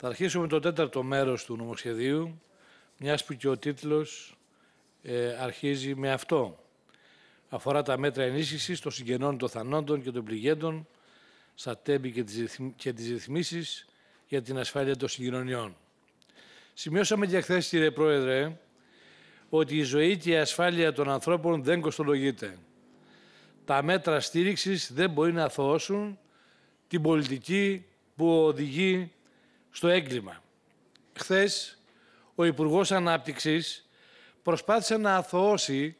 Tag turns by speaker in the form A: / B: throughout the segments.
A: Θα αρχίσουμε το τέταρτο μέρος του νομοσχεδίου, μιας που και ο τίτλος ε, αρχίζει με αυτό. Αφορά τα μέτρα ενίσχυσης των συγγενών των θανόντων και των πληγέντων στα τέμπη και τις, και τις ρυθμίσεις για την ασφάλεια των συγκοινωνιών. Σημειώσαμε και χθες, κύριε Πρόεδρε, ότι η ζωή και η ασφάλεια των ανθρώπων δεν κοστολογείται. Τα μέτρα στήριξης δεν μπορεί να θωώσουν την πολιτική που οδηγεί στο έγκλημα. χθες ο Υπουργός Ανάπτυξης προσπάθησε να αθωώσει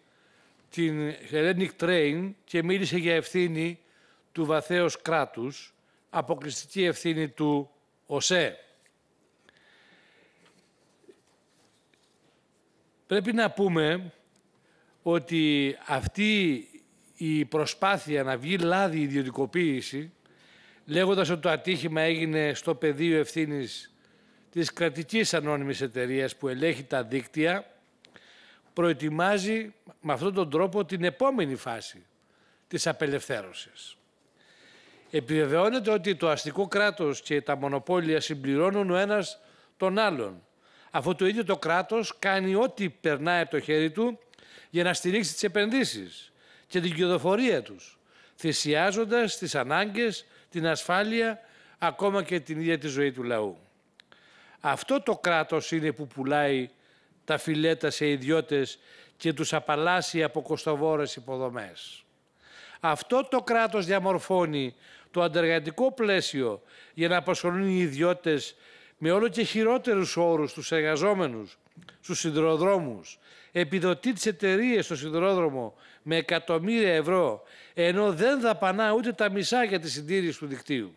A: την Hellenic Train και μίλησε για ευθύνη του βαθέως κράτους, αποκλειστική ευθύνη του ΟΣΕ. Πρέπει να πούμε ότι αυτή η προσπάθεια να βγει λάδι ιδιωτικοποίηση λέγοντας ότι το ατύχημα έγινε στο πεδίο ευθύνης της κρατικής ανώνυμης εταιρείας που ελέγχει τα δίκτυα, προετοιμάζει με αυτόν τον τρόπο την επόμενη φάση της απελευθέρωσης. Επιβεβαιώνεται ότι το αστικό κράτος και τα μονοπόλια συμπληρώνουν ο ένας τον άλλον, αφού το ίδιο το κράτος κάνει ό,τι περνάει από το χέρι του για να στηρίξει τις επενδύσεις και την κερδοφορία τους, θυσιάζοντας τις ανάγκες την ασφάλεια, ακόμα και την ίδια τη ζωή του λαού. Αυτό το κράτος είναι που πουλάει τα φιλέτα σε ιδιώτες και τους απαλλάσσει από κοστοβόρες υποδομές. Αυτό το κράτος διαμορφώνει το αντεργατικό πλαίσιο για να απασχολούν οι ιδιώτες με όλο και χειρότερους όρους τους εργαζόμενους στους σιδηροδρόμους, επιδοτεί τις εταιρείες στο σιδηρόδρομο με εκατομμύρια ευρώ, ενώ δεν δαπανά ούτε τα μισά για τη συντήρηση του δικτύου.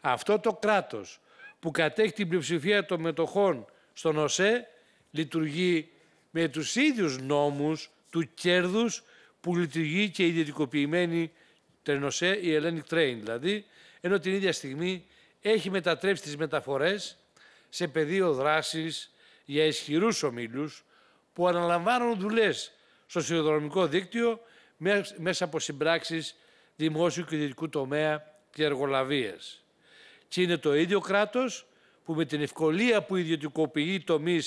A: Αυτό το κράτος που κατέχει την πλειοψηφία των μετοχών στον ΟΣΕ λειτουργεί με τους ίδιους νόμους του κέρδους που λειτουργεί και η ιδιωτικοποιημένη τερνοσέ η Hellenic Train δηλαδή, ενώ την ίδια στιγμή έχει μετατρέψει τις μεταφορές σε πεδίο δράσης για ισχυρούς ομίλους που αναλαμβάνουν δουλειές στο σιδηροδρομικό δίκτυο μέσα από συμπράξεις δημόσιου και ιδιωτικού τομέα και εργολαβίες. Και είναι το ίδιο κράτος που με την ευκολία που ιδιωτικοποιεί τομείς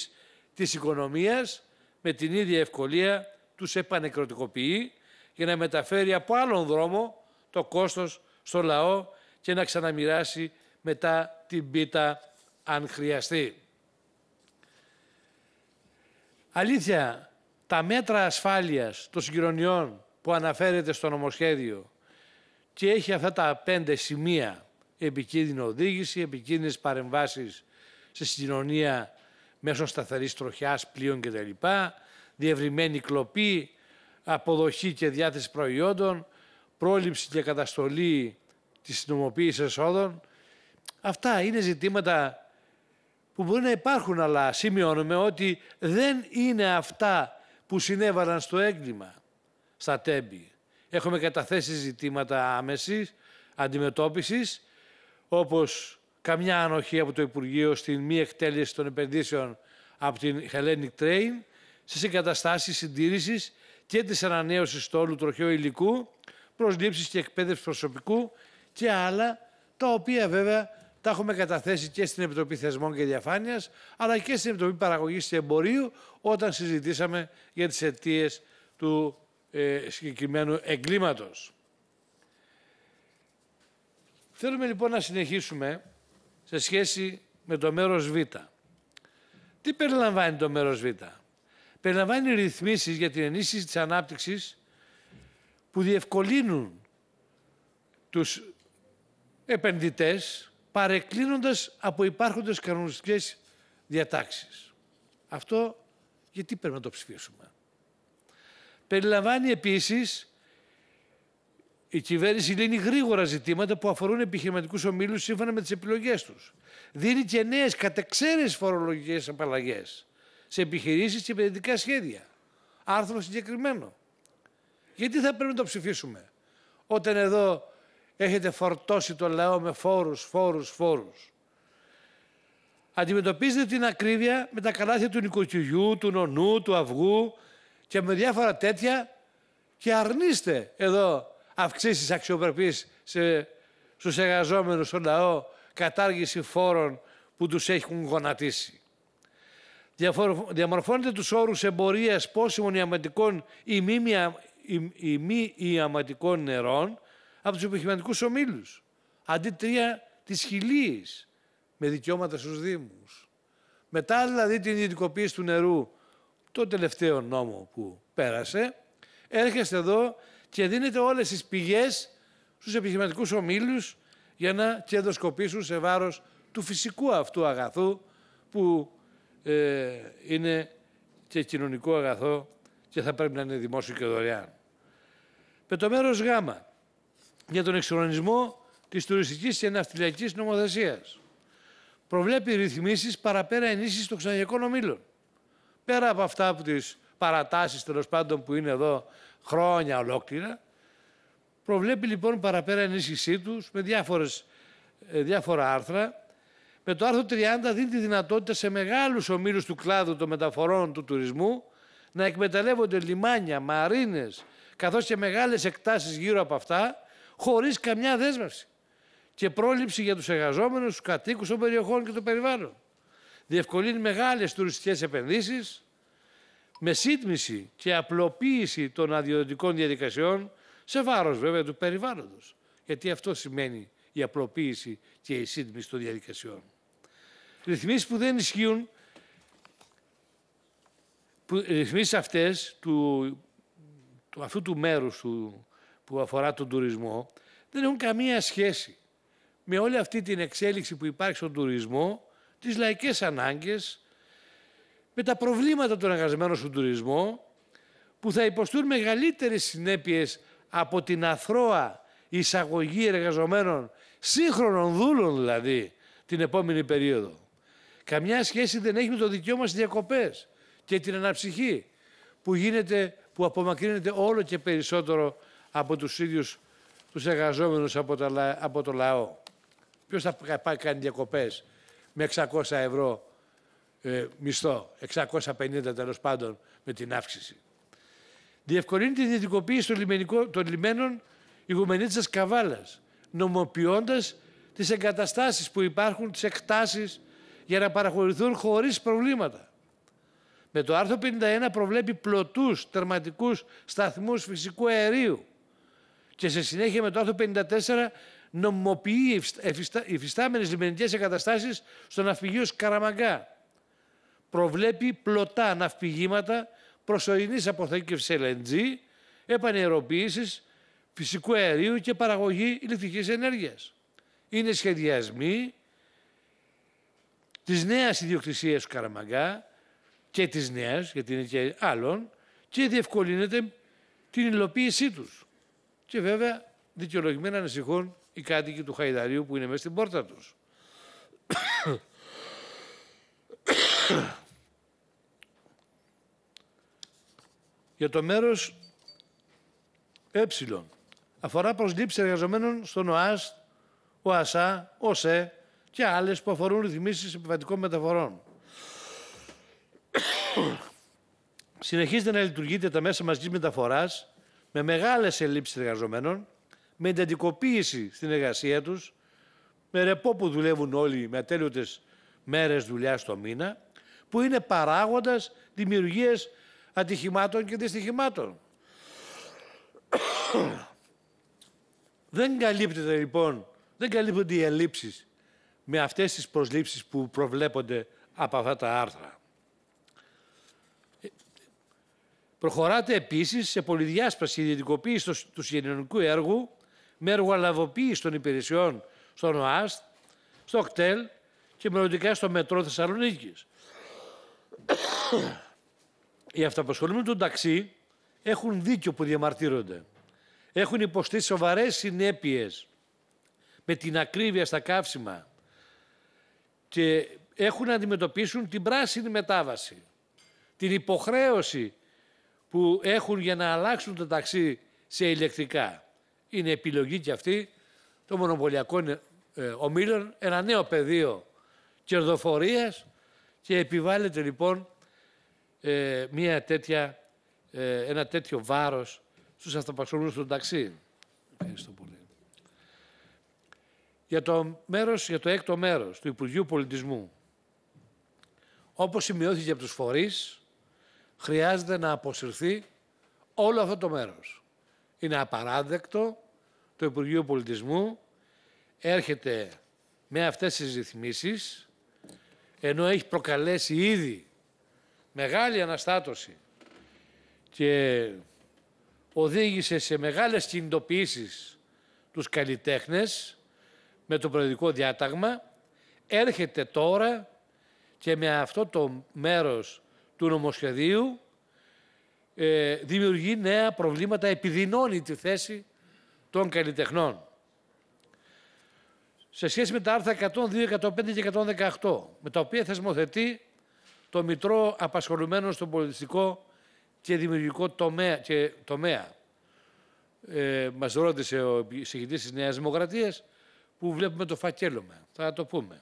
A: της οικονομίας, με την ίδια ευκολία τους επανεκροτικοποιεί για να μεταφέρει από άλλον δρόμο το κόστος στο λαό και να ξαναμοιράσει μετά την πίτα αν χρειαστεί. Αλήθεια, τα μέτρα ασφάλειας των συγκοινωνιών που αναφέρεται στο νομοσχέδιο και έχει αυτά τα πέντε σημεία επικίνδυνη οδήγηση, επικίνδυνες παρεμβάσεις σε συγκοινωνία μέσω σταθερής τροχιάς, πλοίων κτλ. Διευρυμένη κλοπή, αποδοχή και διάθεση προϊόντων, πρόληψη και καταστολή της νομοποίησης εσόδων. Αυτά είναι ζητήματα που μπορεί να υπάρχουν, αλλά σημειώνουμε ότι δεν είναι αυτά που συνέβαλαν στο έγκλημα στα τέμπη. Έχουμε καταθέσει ζητήματα άμεσης αντιμετώπισης, όπως καμιά ανοχή από το Υπουργείο στην μη εκτέλεση των επενδύσεων από την Hellenic Train, στις εγκαταστάσεις συντήρησης και της ανανέωσης του όλου τροχαίου υλικού, προσλήψεις και εκπαίδευση προσωπικού και άλλα, τα οποία βέβαια τα έχουμε καταθέσει και στην Επιτροπή Θεσμών και Διαφάνειας, αλλά και στην Επιτροπή Παραγωγής και Εμπορίου, όταν συζητήσαμε για τις αιτίες του ε, συγκεκριμένου εγκλήματος. Θέλουμε λοιπόν να συνεχίσουμε σε σχέση με το μέρος Β. Τι περιλαμβάνει το μέρος Β. Περιλαμβάνει ρυθμίσεις για την ενίσχυση της ανάπτυξης που διευκολύνουν τους επενδυτές παρεκκλίνοντας από υπάρχοντες κανονιστικές διατάξεις. Αυτό γιατί πρέπει να το ψηφίσουμε. Περιλαμβάνει επίσης η κυβέρνηση λύνει γρήγορα ζητήματα που αφορούν επιχειρηματικούς ομίλους σύμφωνα με τις επιλογές τους. Δίνει και νέες κατεξαίρες φορολογικές απαλλαγές σε επιχειρήσεις και επενδυτικά σχέδια. Άρθρο συγκεκριμένο. Γιατί θα πρέπει να το ψηφίσουμε, όταν εδώ έχετε φορτώσει το λαό με φόρους, φόρους, φόρους. Αντιμετωπίζετε την ακρίβεια με τα καλάθια του νοικοκυριού, του νονού, του αυγού και με διάφορα τέτοια και αρνείστε εδώ αυξήσεις αξιοπρεπής σε, στους εργαζόμενους, στο λαό, κατάργηση φόρων που τους έχουν γονατίσει. Διαμορφώνετε τους όρους εμπορίας πόσιμων ιαματικών ή μη ιαματικών νερών από τους επιχειρηματικούς ομίλους. Αντί τρία της χιλίης με δικαιώματα στους Δήμους. Μετά δηλαδή την ιδιωτικοποίηση του νερού, το τελευταίο νόμο που πέρασε, έρχεστε εδώ και δίνετε όλες τις πηγές στους επιχειρηματικούς ομίλους για να κερδοσκοπήσουν σε βάρος του φυσικού αυτού αγαθού που ε, είναι και κοινωνικό αγαθό και θα πρέπει να είναι δημόσιο και δωρεάν. Με το μέρος γάμα, για τον εξορανισμό της τουριστικής και ναυτιλιακής νομοθεσίας. Προβλέπει ρυθμίσεις παραπέρα ενίσχυσης των ξεναγικών ομήλων. Πέρα από αυτά που τις παρατάσεις τέλος πάντων που είναι εδώ χρόνια ολόκληρα, προβλέπει λοιπόν παραπέρα ενίσχυσή τους με διάφορες, ε, διάφορα άρθρα. Με το άρθρο 30 δίνει τη δυνατότητα σε μεγάλους ομίλους του κλάδου των μεταφορών του τουρισμού να εκμεταλλεύονται λιμάνια, μαρίνες, καθώς και μεγάλες εκτάσεις γύρω από αυτά, χωρίς καμιά δέσμευση και πρόληψη για τους εργαζόμενους, τους κατοίκους των περιοχών και το περιβάλλον. Διευκολύνει μεγάλες τουριστικές επενδύσεις με σύντμηση και απλοποίηση των αδειοδοτικών διαδικασιών σε βάρος βέβαια του περιβάλλοντος. Γιατί αυτό σημαίνει η απλοποίηση και η σύντμηση των διαδικασιών. Ρυθμίσεις που δεν ισχύουν, ρυθμίσει ρυθμίσεις αυτές του, του, αυτού του μέρους του, που αφορά τον τουρισμό δεν έχουν καμία σχέση με όλη αυτή την εξέλιξη που υπάρχει στον τουρισμό, τις λαϊκές ανάγκες, με τα προβλήματα των εργαζομένων στον τουρισμό, που θα υποστούν μεγαλύτερες συνέπειες από την αθρώα εισαγωγή εργαζομένων, σύγχρονων δούλων δηλαδή, την επόμενη περίοδο. Καμιά σχέση δεν έχει με το δικαίωμα στις διακοπές και την αναψυχή που, γίνεται, που απομακρύνεται όλο και περισσότερο από τους ίδιους τους εργαζόμενους από, το λαό. Ποιος θα πάει κάνει διακοπές με 600 ευρώ ε, μισθό, 650 τέλος πάντων με την αύξηση. Διευκολύνει τη ιδιωτικοποίηση των, των λιμένων ηγουμενίτσας Καβάλας, νομοποιώντας τις εγκαταστάσεις που υπάρχουν, τις εκτάσεις, για να παραχωρηθούν χωρίς προβλήματα. Με το άρθρο 51 προβλέπει πλωτούς τερματικούς σταθμούς φυσικού αερίου και σε συνέχεια με το άρθρο 54 νομοποιεί υφιστάμενε λιμενικές εγκαταστάσεις στο ναυπηγείο Σκαραμαγκά. Προβλέπει πλωτά ναυπηγήματα προσωρινής αποθήκευσης LNG, επανεροποίησης φυσικού αερίου και παραγωγή ηλεκτρικής ενέργειας. Είναι σχεδιασμοί της νέας ιδιοκτησίας του Καραμαγκά και της νέας, γιατί είναι και άλλων, και διευκολύνεται την υλοποίησή τους. Και βέβαια δικαιολογημένα ανησυχούν οι κάτοικοι του Χαϊδαρίου που είναι μέσα στην πόρτα τους. Για το μέρος ε, αφορά προσλήψεις εργαζομένων στον ΟΑΣ, ΟΑΣΑ, ΟΣΕ και άλλες που αφορούν ρυθμίσεις επιβατικών μεταφορών. Συνεχίζεται να λειτουργείται τα μέσα μαζικής μεταφοράς με μεγάλες ελλείψεις εργαζομένων, με εντατικοποίηση στην εργασία τους, με ρεπό που δουλεύουν όλοι με ατέλειωτες μέρες δουλειάς το μήνα, που είναι παράγοντας δημιουργίες ατυχημάτων και δυστυχημάτων. δεν καλύπτεται λοιπόν, δεν καλύπτονται οι ελλείψεις με αυτές τις προσλήψεις που προβλέπονται από αυτά τα άρθρα. Προχωράτε επίσης σε πολυδιάσπαση ιδιωτικοποίηση του συγγενικού έργου με εργολαβοποίηση των υπηρεσιών στον ΟΑΣΤ, στο ΚΤΕΛ και μελλοντικά στο Μετρό Θεσσαλονίκης. Οι αυτοαπασχολούμενοι του ταξί έχουν δίκιο που διαμαρτύρονται. Έχουν υποστεί σοβαρές συνέπειες με την ακρίβεια στα καύσιμα και έχουν να αντιμετωπίσουν την πράσινη μετάβαση, την υποχρέωση που έχουν για να αλλάξουν το ταξί σε ηλεκτρικά. Είναι επιλογή και αυτή των μονοπωλιακών ε, ομίλων, ένα νέο πεδίο κερδοφορίας και επιβάλλεται λοιπόν ε, μια τέτοια, ε, ένα τέτοιο βάρος στους αυτοπαξιολούς του ταξί. Ευχαριστώ πολύ. Για το, μέρος, για το έκτο μέρος του Υπουργείου Πολιτισμού, όπως σημειώθηκε από τους φορείς, χρειάζεται να αποσυρθεί όλο αυτό το μέρος. Είναι απαράδεκτο το Υπουργείο Πολιτισμού έρχεται με αυτές τις ρυθμίσεις ενώ έχει προκαλέσει ήδη μεγάλη αναστάτωση και οδήγησε σε μεγάλες κινητοποιήσεις τους καλλιτέχνες με το προεδρικό διάταγμα έρχεται τώρα και με αυτό το μέρος του νομοσχεδίου ε, δημιουργεί νέα προβλήματα, επιδεινώνει τη θέση των καλλιτεχνών. Σε σχέση με τα άρθρα 102, 105 και 118, με τα οποία θεσμοθετεί το Μητρό απασχολούμενο στον Πολιτιστικό και Δημιουργικό Τομέα. Και τομέα. Ε, μας ρώτησε ο συγκεκριτής της Νέας Δημοκρατίας, που βλέπουμε το φακέλωμα. Θα το πούμε.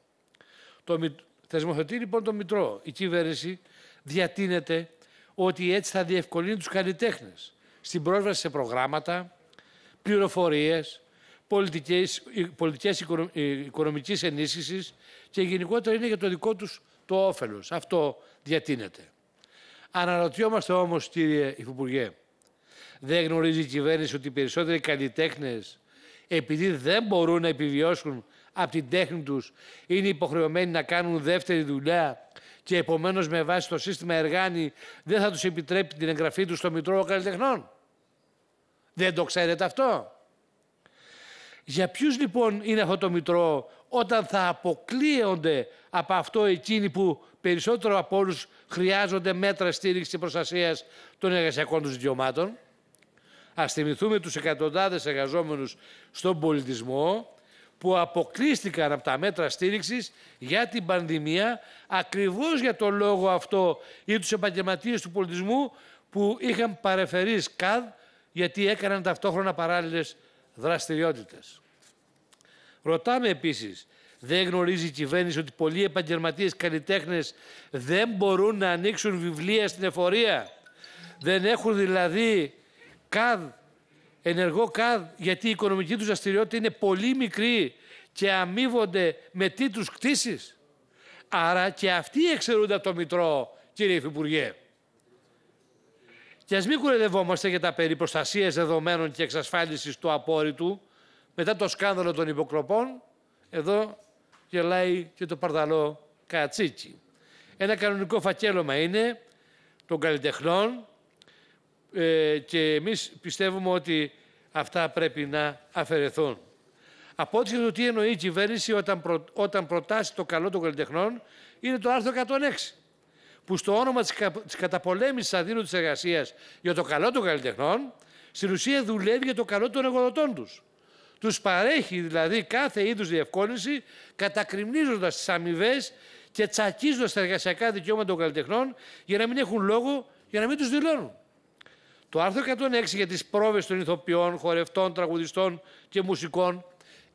A: Το, θεσμοθετεί λοιπόν το Μητρό, η κυβέρνηση, διατείνεται ότι έτσι θα διευκολύνει τους καλλιτέχνες στην πρόσβαση σε προγράμματα, πληροφορίες, πολιτικές, ε, πολιτικές ε, οικονομικής ενίσχυσης και γενικότερα είναι για το δικό τους το όφελος. Αυτό διατείνεται. Αναρωτιόμαστε όμως, κύριε Υφυπουργέ, δεν γνωρίζει η κυβέρνηση ότι οι περισσότεροι καλλιτέχνες, επειδή δεν μπορούν να επιβιώσουν από την τέχνη τους, είναι υποχρεωμένοι να κάνουν δεύτερη δουλειά και επομένως με βάση το σύστημα Εργάνη δεν θα τους επιτρέπει την εγγραφή τους στο Μητρό Καλλιτεχνών. Δεν το ξέρετε αυτό. Για ποιους λοιπόν είναι αυτό το Μητρό όταν θα αποκλείονται από αυτό εκείνοι που περισσότερο από όλους χρειάζονται μέτρα στήριξης και προστασίας των εργασιακών τους δικαιωμάτων. Ας θυμηθούμε τους εκατοντάδες εργαζόμενους στον πολιτισμό, που αποκλείστηκαν από τα μέτρα στήριξης για την πανδημία ακριβώς για το λόγο αυτό ή τους επαγγελματίες του πολιτισμού που είχαν παρεφερείς ΚΑΔ γιατί έκαναν ταυτόχρονα παράλληλες δραστηριότητες. Ρωτάμε επίσης, δεν γνωρίζει η κυβέρνηση ότι πολλοί επαγγελματίες καλλιτέχνες δεν μπορούν να ανοίξουν βιβλία στην εφορία. Δεν έχουν δηλαδή καδ ενεργό ΚΑΔ γιατί η οικονομική τους δραστηριότητα είναι πολύ μικρή και αμείβονται με τίτλους κτίσεις. Άρα και αυτοί εξαιρούνται από το Μητρό, κύριε Υφυπουργέ. Και ας μην κουρελευόμαστε για τα περί προστασίας δεδομένων και εξασφάλισης του απόρριτου, μετά το σκάνδαλο των υποκροπών, εδώ γελάει και το παρδαλό Κατσίκι. Ένα κανονικό φακέλωμα είναι των καλλιτεχνών, ε, και εμείς πιστεύουμε ότι αυτά πρέπει να αφαιρεθούν. Από ότι το τι εννοεί η κυβέρνηση όταν, όταν προτάσει το καλό των καλλιτεχνών είναι το άρθρο 106 που στο όνομα της, κα, της καταπολέμησης αδύνου της εργασίας για το καλό των καλλιτεχνών στην ουσία δουλεύει για το καλό των εργοδοτών τους. Τους παρέχει δηλαδή κάθε είδους διευκόλυνση κατακριμνίζοντας τις αμοιβές και τσακίζοντας τα εργασιακά δικαιώματα των καλλιτεχνών για να μην έχουν λόγο, για να μην τους δηλώνουν. Το άρθρο 106 για τις πρόβες των ηθοποιών, χορευτών, τραγουδιστών και μουσικών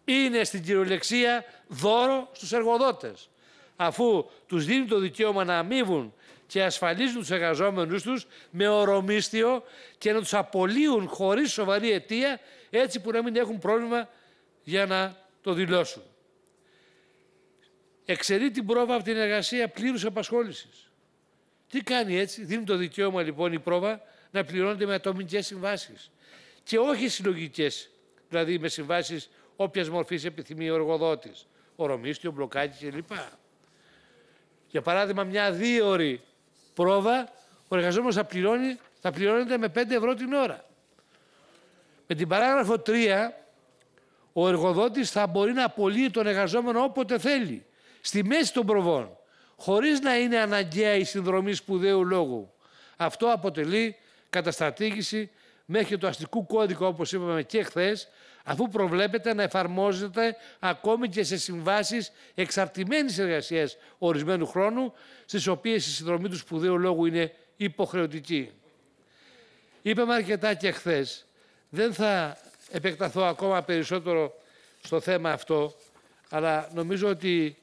A: είναι στην κυριολεξία δώρο στους εργοδότες, αφού τους δίνει το δικαίωμα να αμείβουν και ασφαλίζουν τους εργαζόμενους τους με ορομίστιο και να τους απολύουν χωρίς σοβαρή αιτία, έτσι που να μην έχουν πρόβλημα για να το δηλώσουν. Εξαιρεί την πρόβα από την εργασία πλήρους απασχόλησης. Τι κάνει έτσι, δίνει το δικαίωμα λοιπόν η πρόβα να πληρώνεται με ατομικές συμβάσεις. Και όχι συλλογικές, δηλαδή με συμβάσεις όποιας μορφής επιθυμεί ο εργοδότης. Ο Ρωμίστιο, ο κλπ. Για παράδειγμα, μια ώρη πρόβα, ο εργαζόμενος θα, πληρώνεται με 5 ευρώ την ώρα. Με την παράγραφο 3, ο εργοδότης θα μπορεί να απολύει τον εργαζόμενο όποτε θέλει, στη μέση των προβών, χωρίς να είναι αναγκαία η συνδρομή σπουδαίου λόγου. Αυτό αποτελεί καταστρατήγηση μέχρι το αστικού κώδικα όπως είπαμε και χθες, αφού προβλέπεται να εφαρμόζεται ακόμη και σε συμβάσεις εξαρτημένης εργασίας ορισμένου χρόνου, στις οποίες η συνδρομή του σπουδαίου λόγου είναι υποχρεωτική. Είπαμε αρκετά και χθες. Δεν θα επεκταθώ ακόμα περισσότερο στο θέμα αυτό, αλλά νομίζω ότι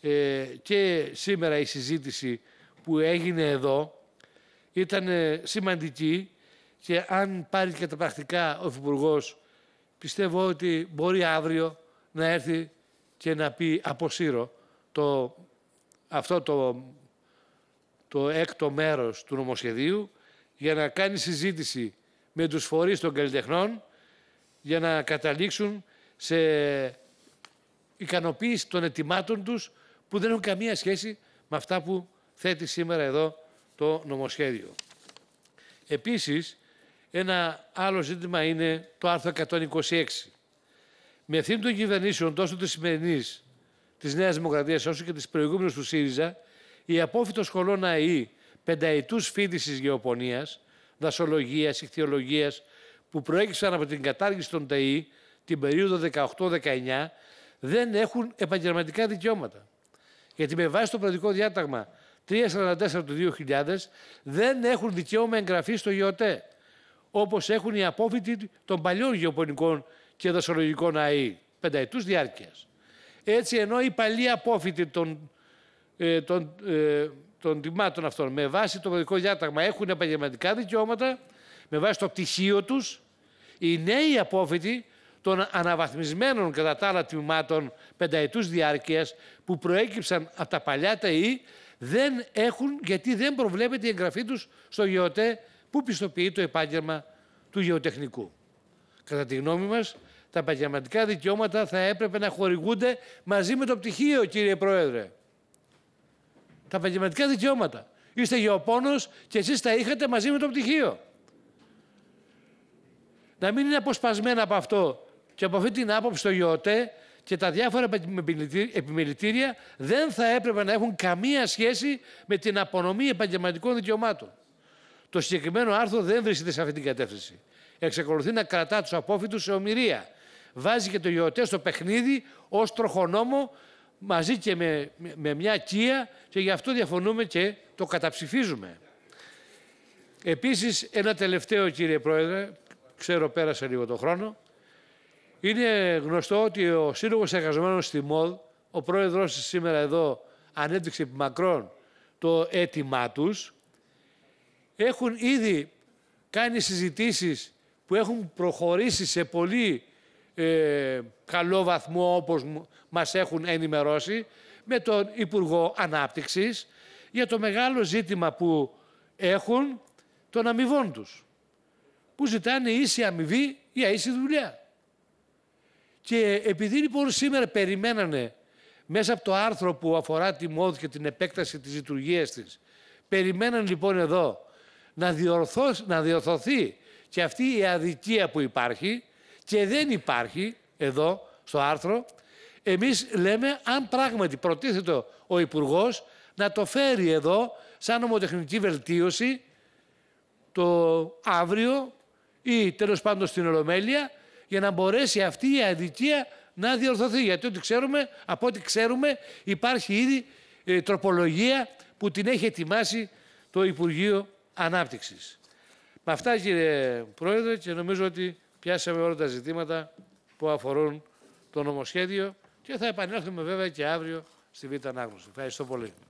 A: ε, και σήμερα η συζήτηση που έγινε εδώ ήταν σημαντική και αν πάρει και τα πρακτικά ο Υφυπουργός, πιστεύω ότι μπορεί αύριο να έρθει και να πει αποσύρω το, αυτό το, το έκτο μέρος του νομοσχεδίου για να κάνει συζήτηση με τους φορείς των καλλιτεχνών για να καταλήξουν σε ικανοποίηση των ετοιμάτων τους που δεν έχουν καμία σχέση με αυτά που θέτει σήμερα εδώ το νομοσχέδιο. Επίσης, ένα άλλο ζήτημα είναι το άρθρο 126. Με ευθύνη των κυβερνήσεων τόσο της σημερινής της Νέας Δημοκρατίας όσο και της προηγούμενης του ΣΥΡΙΖΑ, η απόφυτο σχολών ΑΕΗ πενταετούς φίδησης γεωπονίας, δασολογίας, ηχθειολογία που προέκυψαν από την κατάργηση των ΤΕΗ την περίοδο 18-19, δεν έχουν επαγγελματικά δικαιώματα. Γιατί με βάση το πρακτικό διάταγμα 344 του 2000 δεν έχουν δικαίωμα εγγραφή στο ΙΟΤΕ, όπως έχουν οι απόφοιτοι των παλιών γεωπονικών και δασολογικών ΑΕΗ, πενταετούς διάρκειας. Έτσι, ενώ οι παλιοί απόφοιτοι των, ε, των, ε, των τιμάτων αυτών με βάση το παιδικό διάταγμα έχουν επαγγελματικά δικαιώματα, με βάση το πτυχίο τους, οι νέοι απόφοιτοι των αναβαθμισμένων κατά τα άλλα τμήματων πενταετούς διάρκειας που προέκυψαν από τα παλιά ΤΕΗ δεν έχουν γιατί δεν προβλέπεται η εγγραφή τους στο ΓΕΟΤΕ που πιστοποιεί το επάγγελμα του γεωτεχνικού. Κατά τη γνώμη μας, τα επαγγελματικά δικαιώματα θα έπρεπε να χορηγούνται μαζί με το πτυχίο, κύριε Πρόεδρε. Τα επαγγελματικά δικαιώματα. Είστε γεωπόνος και εσείς τα είχατε μαζί με το πτυχίο. Να μην είναι αποσπασμένα από αυτό και από αυτή την άποψη το ΙΟΤΕ και τα διάφορα επιμελητήρια δεν θα έπρεπε να έχουν καμία σχέση με την απονομή επαγγελματικών δικαιωμάτων. Το συγκεκριμένο άρθρο δεν βρίσκεται σε αυτή την κατεύθυνση. Εξακολουθεί να κρατά τους απόφοιτους σε ομοιρία. Βάζει και το ιωτές στο παιχνίδι ως τροχονόμο μαζί και με, με μια κία και γι' αυτό διαφωνούμε και το καταψηφίζουμε. Επίσης, ένα τελευταίο κύριε Πρόεδρε, ξέρω πέρασε λίγο το χρόνο, είναι γνωστό ότι ο Σύλλογος Εργαζομένων στη ΜΟΔ, ο πρόεδρό της σήμερα εδώ, ανέπτυξε επί μακρόν το αίτημά τους. Έχουν ήδη κάνει συζητήσεις που έχουν προχωρήσει σε πολύ ε, καλό βαθμό όπως μας έχουν ενημερώσει με τον Υπουργό Ανάπτυξης για το μεγάλο ζήτημα που έχουν των αμοιβών τους που ζητάνε ίση αμοιβή για ίση δουλειά. Και επειδή λοιπόν σήμερα περιμένανε μέσα από το άρθρο που αφορά τη ΜΟΔ και την επέκταση της λειτουργίας της, περιμέναν λοιπόν εδώ να, να διορθωθεί και αυτή η αδικία που υπάρχει και δεν υπάρχει εδώ στο άρθρο, εμείς λέμε αν πράγματι προτίθεται ο υπουργός να το φέρει εδώ σαν νομοτεχνική βελτίωση το αύριο ή τέλος πάντων στην Ολομέλεια για να μπορέσει αυτή η αδικία να διορθωθεί. Γιατί ό,τι ξέρουμε, από ό,τι ξέρουμε υπάρχει ήδη ε, τροπολογία που την έχει ετοιμάσει το Υπουργείο Ανάπτυξης. Με αυτά κύριε Πρόεδρε και νομίζω ότι πιάσαμε όλα τα ζητήματα που αφορούν το νομοσχέδιο και θα επανέλθουμε βέβαια και αύριο στη Β' Ανάγνωση. Ευχαριστώ πολύ.